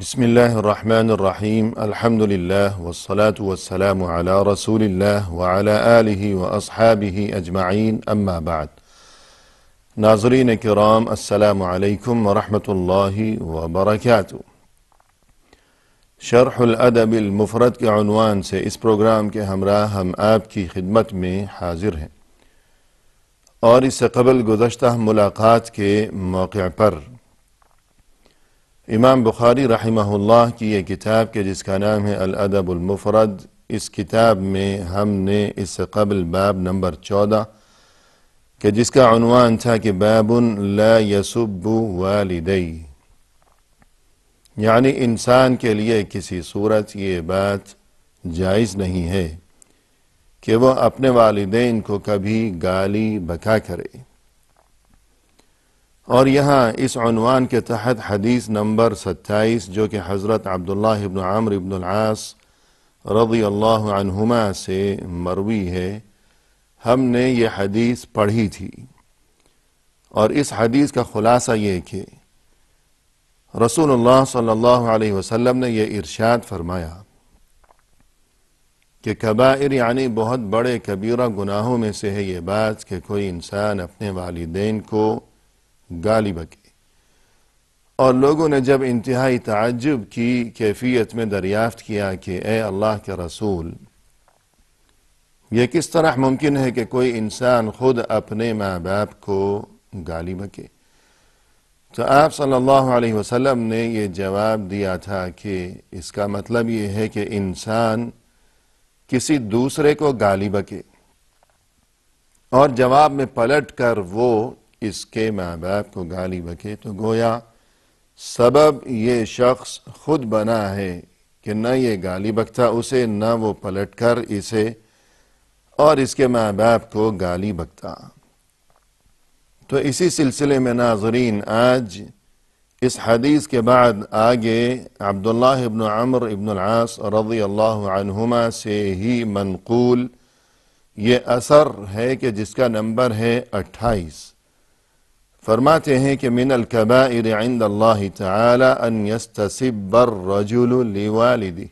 بسم اللہ الرحمن الرحیم الحمد اللہ و صلاۃ وسلم رسول اللہ وعلی آلہ واصحابہ اجمعین اما بعد ناظرین کرام السلام علیکم اللّہ اللہ وبرکاتہ شرح الادب المفرد کے عنوان سے اس پروگرام کے ہمراہ ہم آپ کی خدمت میں حاضر ہیں اور اس سے قبل گزشتہ ملاقات کے موقع پر امام بخاری رحمہ اللہ کی یہ کتاب کہ جس کا نام ہے الادب المفرد اس کتاب میں ہم نے اس سے قبل باب نمبر چودہ کہ جس کا عنوان تھا کہ باب لا یسب والدی یعنی انسان کے لیے کسی صورت یہ بات جائز نہیں ہے کہ وہ اپنے والدین کو کبھی گالی بکا کرے اور یہاں اس عنوان کے تحت حدیث نمبر ستائیس جو کہ حضرت عبداللہ بن ابن رضی اللہ عنہما سے مروی ہے ہم نے یہ حدیث پڑھی تھی اور اس حدیث کا خلاصہ یہ کہ رسول اللہ صلی اللہ علیہ وسلم نے یہ ارشاد فرمایا کہ کبائر یعنی بہت بڑے کبیرہ گناہوں میں سے ہے یہ بات کہ کوئی انسان اپنے والدین کو گالی بکے اور لوگوں نے جب انتہائی تعجب کی کیفیت میں دریافت کیا کہ اے اللہ کے رسول یہ کس طرح ممکن ہے کہ کوئی انسان خود اپنے ماں باپ کو گالی بکے تو آپ صلی اللہ علیہ وسلم نے یہ جواب دیا تھا کہ اس کا مطلب یہ ہے کہ انسان کسی دوسرے کو گالی بکے اور جواب میں پلٹ کر وہ اس کے ماں باپ کو گالی بکے تو گویا سبب یہ شخص خود بنا ہے کہ نہ یہ گالی بکتا اسے نہ وہ پلٹ کر اسے اور اس کے ماں باپ کو گالی بکتا تو اسی سلسلے میں ناظرین آج اس حدیث کے بعد آگے عبداللہ ابن عمر ابن العاص رضی اللہ عنہما سے ہی منقول یہ اثر ہے کہ جس کا نمبر ہے اٹھائیس فرماتے ہیں کہ من الکبائر عند اللہ تعالی ان يستسب الرجل لوالدی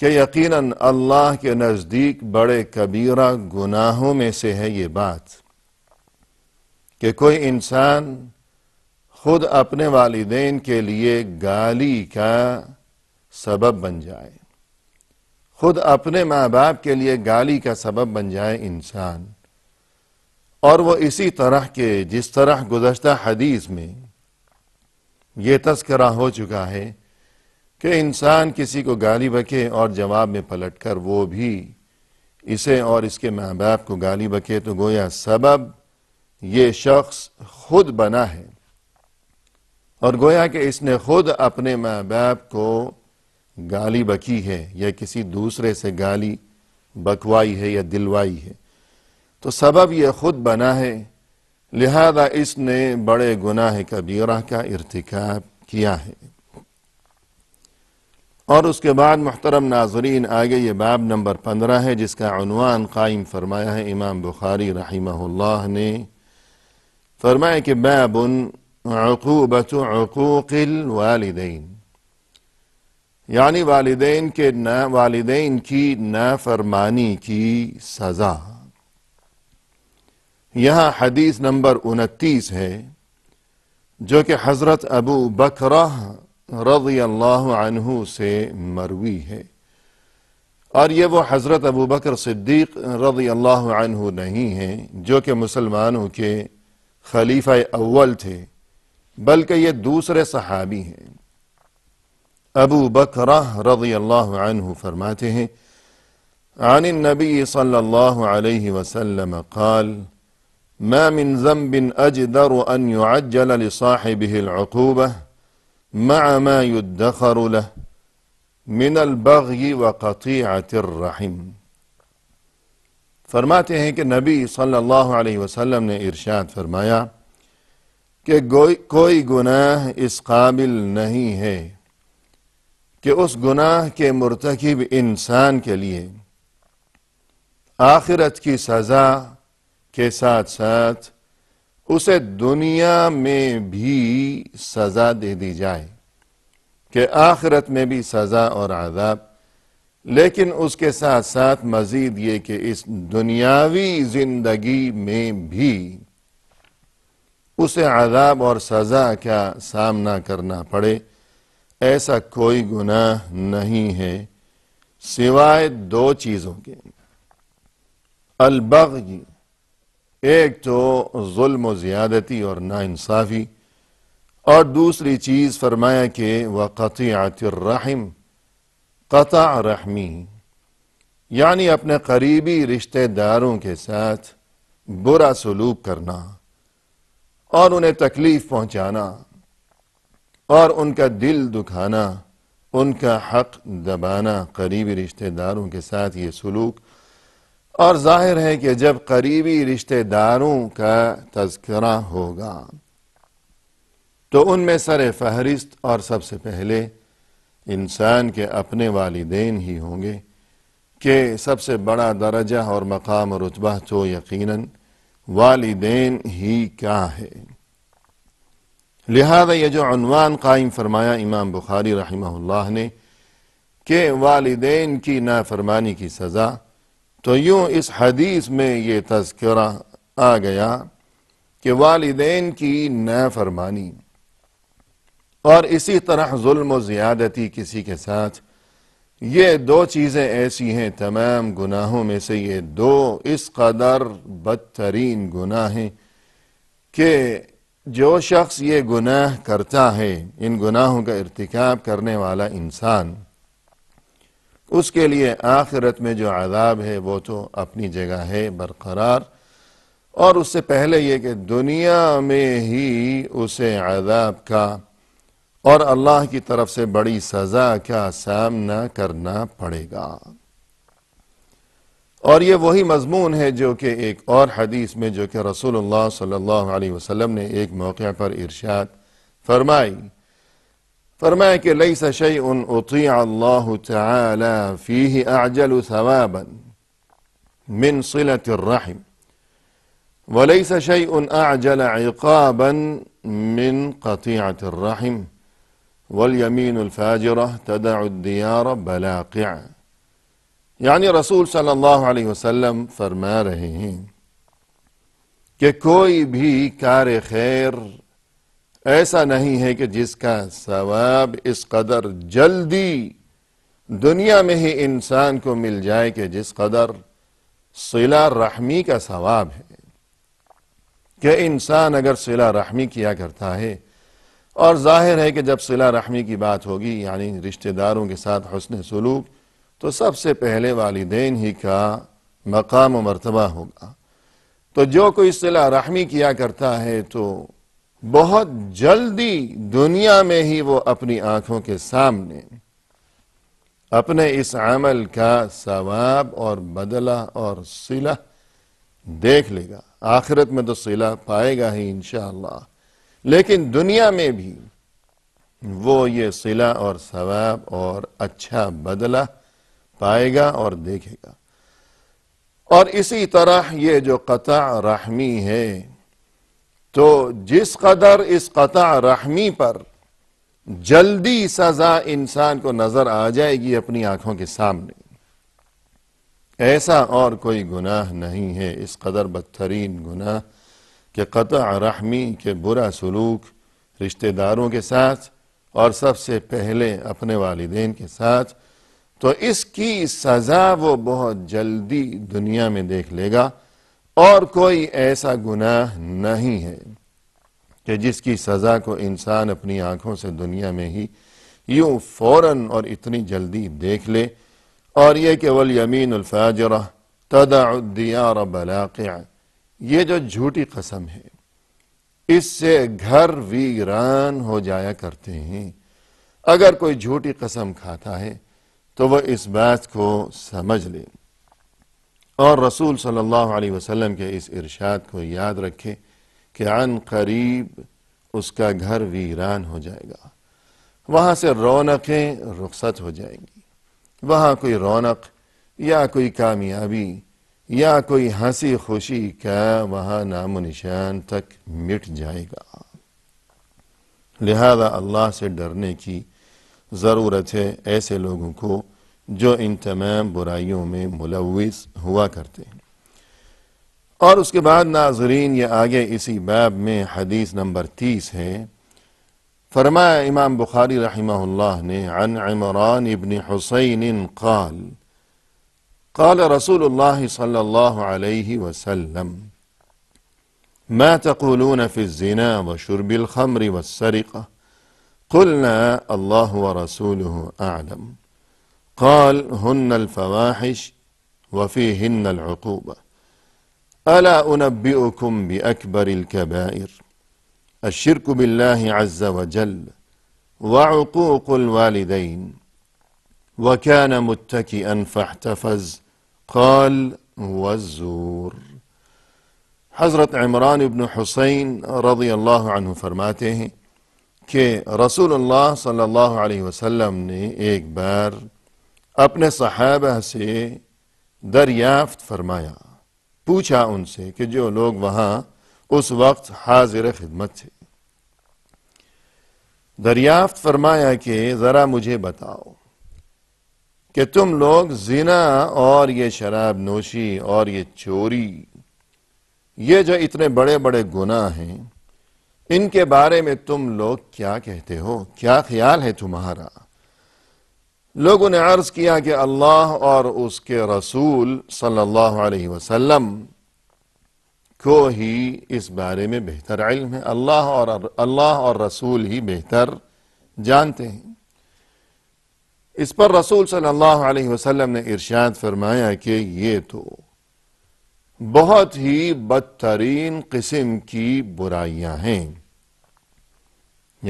کہ یقیناً اللہ کے نزدیک بڑے کبیرہ گناہوں میں سے ہے یہ بات کہ کوئی انسان خود اپنے والدین کے لیے گالی کا سبب بن جائے خود اپنے ماں باپ کے لیے گالی کا سبب بن جائے انسان اور وہ اسی طرح کے جس طرح گزشتہ حدیث میں یہ تذکرہ ہو چکا ہے کہ انسان کسی کو گالی بکے اور جواب میں پلٹ کر وہ بھی اسے اور اس کے ماں باپ کو گالی بکے تو گویا سبب یہ شخص خود بنا ہے اور گویا کہ اس نے خود اپنے ماں باپ کو گالی بکی ہے یا کسی دوسرے سے گالی بکوائی ہے یا دلوائی ہے تو سبب یہ خود بنا ہے لہذا اس نے بڑے گناہ کبیرہ کا ارتکاب کیا ہے اور اس کے بعد محترم ناظرین آگے یہ باب نمبر پندرہ ہے جس کا عنوان قائم فرمایا ہے امام بخاری رحمہ اللہ نے فرمایا کہ باب عقوبت عقوق الوالدین یعنی والدین کے والدین کی نافرمانی کی سزا یہاں حدیث نمبر انتیس ہے جو کہ حضرت ابو بکرہ رضی اللہ عنہ سے مروی ہے اور یہ وہ حضرت ابو بکر صدیق رضی اللہ عنہ نہیں ہیں جو کہ مسلمانوں کے خلیفہ اول تھے بلکہ یہ دوسرے صحابی ہیں ابو بکرہ رضی اللہ عنہ فرماتے ہیں عن النبی صلی اللہ علیہ وسلم قال ما ما من ذنب أجدر أن يعجل لصاحبه العقوبة مع يدخر له من البغي وقطيعة الرحم فرماتے ہیں کہ نبی صلی اللہ علیہ وسلم نے ارشاد فرمایا کہ کوئی گناہ اس قابل نہیں ہے کہ اس گناہ کے مرتخب انسان کے لیے آخرت کی سزا کے ساتھ ساتھ اسے دنیا میں بھی سزا دے دی جائے کہ آخرت میں بھی سزا اور عذاب لیکن اس کے ساتھ ساتھ مزید یہ کہ اس دنیاوی زندگی میں بھی اسے عذاب اور سزا کا سامنا کرنا پڑے ایسا کوئی گناہ نہیں ہے سوائے دو چیزوں کے البغی ایک تو ظلم و زیادتی اور ناانصافی اور دوسری چیز فرمایا کہ وَقَطِعَتِ عت الرحم قطع رحمی یعنی اپنے قریبی رشتہ داروں کے ساتھ برا سلوک کرنا اور انہیں تکلیف پہنچانا اور ان کا دل دکھانا ان کا حق دبانا قریبی رشتہ داروں کے ساتھ یہ سلوک اور ظاہر ہے کہ جب قریبی رشتہ داروں کا تذکرہ ہوگا تو ان میں سر فہرست اور سب سے پہلے انسان کے اپنے والدین ہی ہوں گے کہ سب سے بڑا درجہ اور مقام اور رتبہ تو یقیناً والدین ہی کیا ہے لہذا یہ جو عنوان قائم فرمایا امام بخاری رحمہ اللہ نے کہ والدین کی نافرمانی کی سزا تو یوں اس حدیث میں یہ تذکرہ آ گیا کہ والدین کی نافرمانی اور اسی طرح ظلم و زیادتی کسی کے ساتھ یہ دو چیزیں ایسی ہیں تمام گناہوں میں سے یہ دو اس قدر بدترین گناہ ہیں کہ جو شخص یہ گناہ کرتا ہے ان گناہوں کا ارتکاب کرنے والا انسان اس کے لیے آخرت میں جو عذاب ہے وہ تو اپنی جگہ ہے برقرار اور اس سے پہلے یہ کہ دنیا میں ہی اسے عذاب کا اور اللہ کی طرف سے بڑی سزا کا سامنا کرنا پڑے گا اور یہ وہی مضمون ہے جو کہ ایک اور حدیث میں جو کہ رسول اللہ صلی اللہ علیہ وسلم نے ایک موقع پر ارشاد فرمائی فرمایا کہ شيء شیء اطیع اللہ تعالی اعجل ثوابا من صلة الرحم وليس شيء أعجل عقابا من قطيعة الرحم واليمين الفاجرة تدع الديار بلاقع يعني رسول صلى الله عليه وسلم فرما رہے ہیں کہ کوئی بھی کار خیر ایسا نہیں ہے کہ جس کا ثواب اس قدر جلدی دنیا میں ہی انسان کو مل جائے کہ جس قدر صلح رحمی کا ثواب ہے کہ انسان اگر صلح رحمی کیا کرتا ہے اور ظاہر ہے کہ جب صلح رحمی کی بات ہوگی یعنی رشتہ داروں کے ساتھ حسن سلوک تو سب سے پہلے والدین ہی کا مقام و مرتبہ ہوگا تو جو کوئی صلح رحمی کیا کرتا ہے تو بہت جلدی دنیا میں ہی وہ اپنی آنکھوں کے سامنے اپنے اس عمل کا ثواب اور بدلہ اور صلح دیکھ لے گا آخرت میں تو صلح پائے گا ہی انشاءاللہ لیکن دنیا میں بھی وہ یہ صلح اور ثواب اور اچھا بدلہ پائے گا اور دیکھے گا اور اسی طرح یہ جو قطع رحمی ہے تو جس قدر اس قطع رحمی پر جلدی سزا انسان کو نظر آ جائے گی اپنی آنکھوں کے سامنے ایسا اور کوئی گناہ نہیں ہے اس قدر بدترین گناہ کہ قطع رحمی کے برا سلوک رشتہ داروں کے ساتھ اور سب سے پہلے اپنے والدین کے ساتھ تو اس کی سزا وہ بہت جلدی دنیا میں دیکھ لے گا اور کوئی ایسا گناہ نہیں ہے کہ جس کی سزا کو انسان اپنی آنکھوں سے دنیا میں ہی یوں فوراً اور اتنی جلدی دیکھ لے اور یہ کہ والیمین الفاجرہ تدع الدیار بلاقع یہ جو جھوٹی قسم ہے اس سے گھر ویران ہو جایا کرتے ہیں اگر کوئی جھوٹی قسم کھاتا ہے تو وہ اس بات کو سمجھ لے اور رسول صلی اللہ علیہ وسلم کے اس ارشاد کو یاد رکھے کہ عن قریب اس کا گھر ویران ہو جائے گا وہاں سے رونقیں رخصت ہو جائیں گی وہاں کوئی رونق یا کوئی کامیابی یا کوئی ہنسی خوشی کا وہاں نام و نشان تک مٹ جائے گا لہذا اللہ سے ڈرنے کی ضرورت ہے ایسے لوگوں کو جو ان تمام برائیوں میں ملوث ہوا کرتے ہیں اور اس کے بعد ناظرین یہ آگے اسی باب میں حدیث نمبر تیس ہے فرمایا امام بخاری رحمہ اللہ نے عن عمران ابن حسین قال قال رسول اللہ صلی اللہ علیہ وسلم ما تقولون میں شربی و سرقل اللہ و رسول عالم قال هن الفواحش وفيهن العقوبة ألا أنبئكم بأكبر الكبائر الشرك بالله عز وجل وعقوق الوالدين وكان متكئا فاحتفز قال والزور حضرت عمران بن حسين رضي الله عنه فرماته ہیں کہ رسول اللہ صلی اللہ علیہ وسلم نے ایک بار اپنے صحابہ سے دریافت فرمایا پوچھا ان سے کہ جو لوگ وہاں اس وقت حاضر خدمت تھے دریافت فرمایا کہ ذرا مجھے بتاؤ کہ تم لوگ زنا اور یہ شراب نوشی اور یہ چوری یہ جو اتنے بڑے بڑے گناہ ہیں ان کے بارے میں تم لوگ کیا کہتے ہو کیا خیال ہے تمہارا لوگوں نے عرض کیا کہ اللہ اور اس کے رسول صلی اللہ علیہ وسلم کو ہی اس بارے میں بہتر علم ہے اللہ اور اللہ اور رسول ہی بہتر جانتے ہیں اس پر رسول صلی اللہ علیہ وسلم نے ارشاد فرمایا کہ یہ تو بہت ہی بدترین قسم کی برائیاں ہیں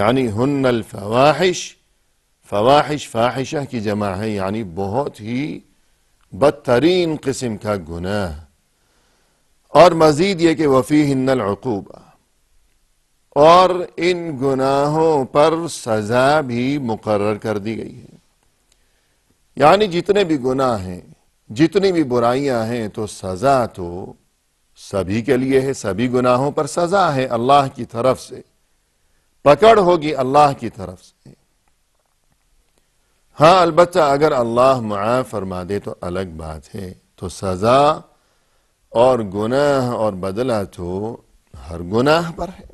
یعنی ہن الفواحش فواحش فاحشہ کی جمع ہے یعنی بہت ہی بدترین قسم کا گناہ اور مزید یہ کہ وفی العقوبہ اور ان گناہوں پر سزا بھی مقرر کر دی گئی ہے یعنی جتنے بھی گناہ ہیں جتنی بھی برائیاں ہیں تو سزا تو سبھی کے لیے ہے سبھی گناہوں پر سزا ہے اللہ کی طرف سے پکڑ ہوگی اللہ کی طرف سے ہاں البتہ اگر اللہ معاف فرما دے تو الگ بات ہے تو سزا اور گناہ اور بدلہ تو ہر گناہ پر ہے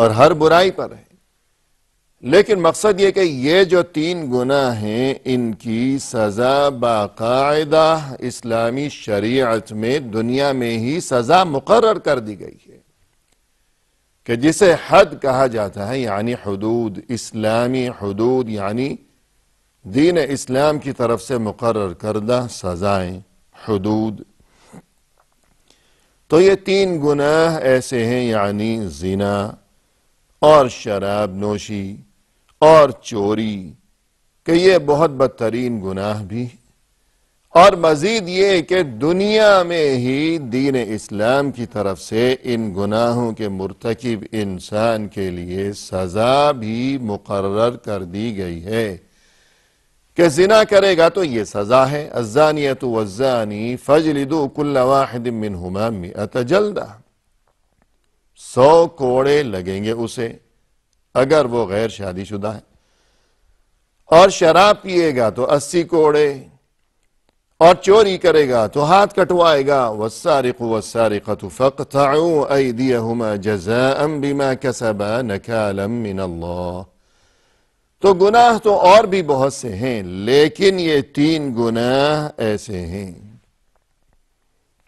اور ہر برائی پر ہے لیکن مقصد یہ کہ یہ جو تین گناہ ہیں ان کی سزا باقاعدہ اسلامی شریعت میں دنیا میں ہی سزا مقرر کر دی گئی ہے کہ جسے حد کہا جاتا ہے یعنی حدود اسلامی حدود یعنی دین اسلام کی طرف سے مقرر کردہ سزائیں حدود تو یہ تین گناہ ایسے ہیں یعنی زنا اور شراب نوشی اور چوری کہ یہ بہت بدترین گناہ بھی اور مزید یہ کہ دنیا میں ہی دین اسلام کی طرف سے ان گناہوں کے مرتکب انسان کے لیے سزا بھی مقرر کر دی گئی ہے کہ زنا کرے گا تو یہ سزا ہے الزانیت والزانی فجلدو کل واحد منہما مئت جلدہ سو کوڑے لگیں گے اسے اگر وہ غیر شادی شدہ ہے اور شراب پیے گا تو اسی کوڑے اور چوری کرے گا تو ہاتھ کٹوائے گا وَالسَّارِقُ وَالسَّارِقَةُ فَقْتَعُوا اَيْدِيَهُمَا جَزَاءً بِمَا كَسَبَا نَكَالًا مِّنَ اللَّهِ تو گناہ تو اور بھی بہت سے ہیں لیکن یہ تین گناہ ایسے ہیں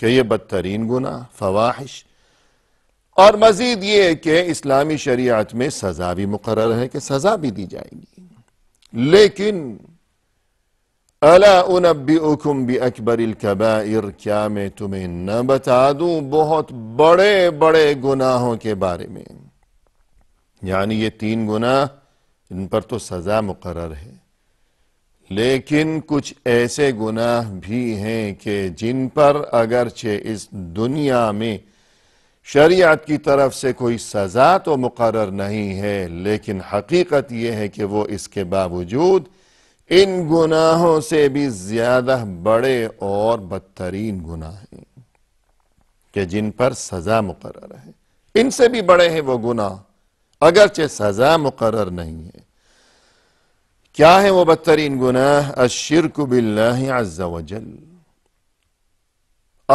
کہ یہ بدترین گناہ فواحش اور مزید یہ کہ اسلامی شریعت میں سزا بھی مقرر ہے کہ سزا بھی دی جائے گی لیکن الا انبئکم بی اکبر الکبائر کیا میں تمہیں نہ بتا دوں بہت بڑے بڑے گناہوں کے بارے میں یعنی یہ تین گناہ ان پر تو سزا مقرر ہے لیکن کچھ ایسے گناہ بھی ہیں کہ جن پر اگرچہ اس دنیا میں شریعت کی طرف سے کوئی سزا تو مقرر نہیں ہے لیکن حقیقت یہ ہے کہ وہ اس کے باوجود ان گناہوں سے بھی زیادہ بڑے اور بدترین گناہ ہیں کہ جن پر سزا مقرر ہے ان سے بھی بڑے ہیں وہ گناہ اگرچہ سزا مقرر نہیں ہے کیا ہے وہ بدترین گناہ الشرک باللہ عز و جل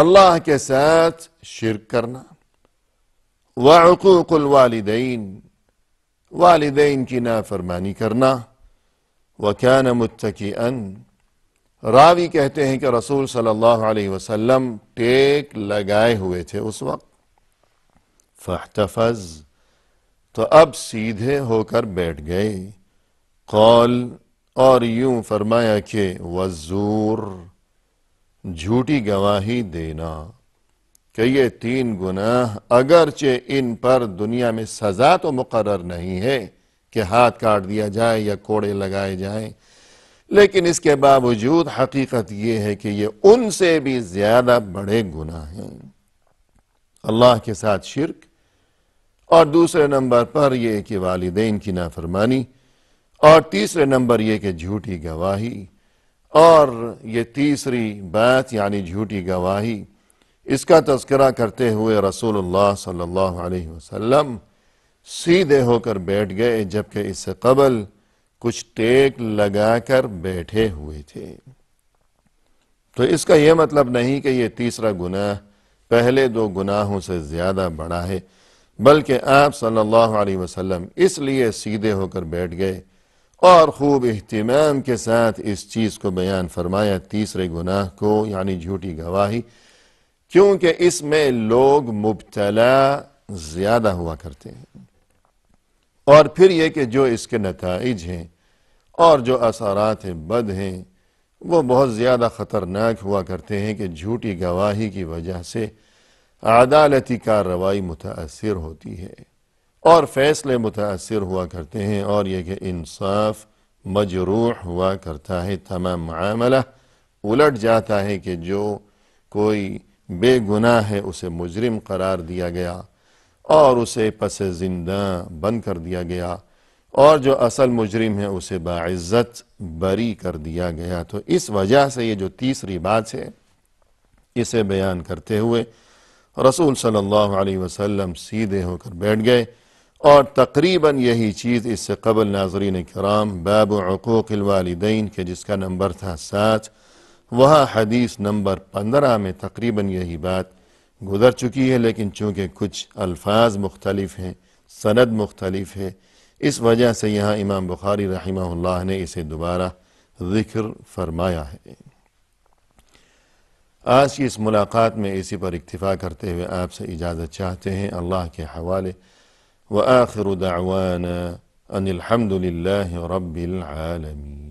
اللہ کے ساتھ شرک کرنا وعقوق الوالدین والدین کی نافرمانی کرنا وَكَانَ مُتَّكِئًا ان راوی کہتے ہیں کہ رسول صلی اللہ علیہ وسلم ٹیک لگائے ہوئے تھے اس وقت فاحتفظ تو اب سیدھے ہو کر بیٹھ گئے قول اور یوں فرمایا کہ وزور جھوٹی گواہی دینا کہ یہ تین گناہ اگرچہ ان پر دنیا میں سزا تو مقرر نہیں ہے ہاتھ کاٹ دیا جائے یا کوڑے لگائے جائیں لیکن اس کے باوجود حقیقت یہ ہے کہ یہ ان سے بھی زیادہ بڑے گناہ ہیں اللہ کے ساتھ شرک اور دوسرے نمبر پر یہ کہ والدین کی نافرمانی اور تیسرے نمبر یہ کہ جھوٹی گواہی اور یہ تیسری بات یعنی جھوٹی گواہی اس کا تذکرہ کرتے ہوئے رسول اللہ صلی اللہ علیہ وسلم سیدھے ہو کر بیٹھ گئے جبکہ اس سے قبل کچھ ٹیک لگا کر بیٹھے ہوئے تھے تو اس کا یہ مطلب نہیں کہ یہ تیسرا گناہ پہلے دو گناہوں سے زیادہ بڑا ہے بلکہ آپ صلی اللہ علیہ وسلم اس لیے سیدھے ہو کر بیٹھ گئے اور خوب اہتمام کے ساتھ اس چیز کو بیان فرمایا تیسرے گناہ کو یعنی جھوٹی گواہی کیونکہ اس میں لوگ مبتلا زیادہ ہوا کرتے ہیں اور پھر یہ کہ جو اس کے نتائج ہیں اور جو اثرات بد ہیں وہ بہت زیادہ خطرناک ہوا کرتے ہیں کہ جھوٹی گواہی کی وجہ سے عدالتی کارروائی متاثر ہوتی ہے اور فیصلے متاثر ہوا کرتے ہیں اور یہ کہ انصاف مجروح ہوا کرتا ہے تمام معاملہ الٹ جاتا ہے کہ جو کوئی بے گناہ ہے اسے مجرم قرار دیا گیا اور اسے پس زندہ بند کر دیا گیا اور جو اصل مجرم ہے اسے باعزت بری کر دیا گیا تو اس وجہ سے یہ جو تیسری بات ہے اسے بیان کرتے ہوئے رسول صلی اللہ علیہ وسلم سیدھے ہو کر بیٹھ گئے اور تقریباً یہی چیز اس سے قبل ناظرین کرام باب عقوق الوالدین کے جس کا نمبر تھا سات وہاں حدیث نمبر پندرہ میں تقریباً یہی بات گزر چکی ہے لیکن چونکہ کچھ الفاظ مختلف ہیں سند مختلف ہے اس وجہ سے یہاں امام بخاری رحمہ اللہ نے اسے دوبارہ ذکر فرمایا ہے آج کی اس ملاقات میں اسی پر اکتفا کرتے ہوئے آپ سے اجازت چاہتے ہیں اللہ کے حوالے وآخر دعوانا ان رب العالمین